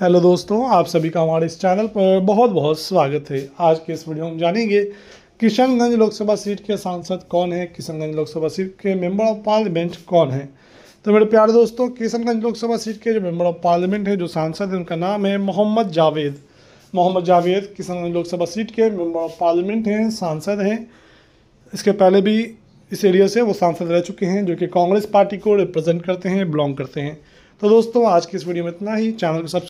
hello दोस्तों आप सभी का हमारे इस चैनल पर बहुत बहुत स्वागत है आज के इस वीडियो में जानेंगे किशनगंज लोकसभा सीट के सांसद कौन है किशनगंज लोकसभा सीट के मेंबर ऑफ पार्लियामेंट कौन है तो मेरे प्यारे दोस्तों किशनगंज लोकसभा सीट के जो मेंबर ऑफ पार्लियामेंट है जो सांसद हैं उनका नाम है मोहम्मद जावेद मोहम्मद जावेद किशनगंज लोकसभा सीट के मेम्बर ऑफ पार्लियामेंट हैं सांसद हैं इसके पहले भी इस एरिया से वो सांसद रह चुके हैं जो कि कांग्रेस पार्टी को रिप्रेजेंट करते हैं बिलोंग करते हैं तो दोस्तों आज की इस वीडियो में इतना ही चैनल को सब्सक्राइब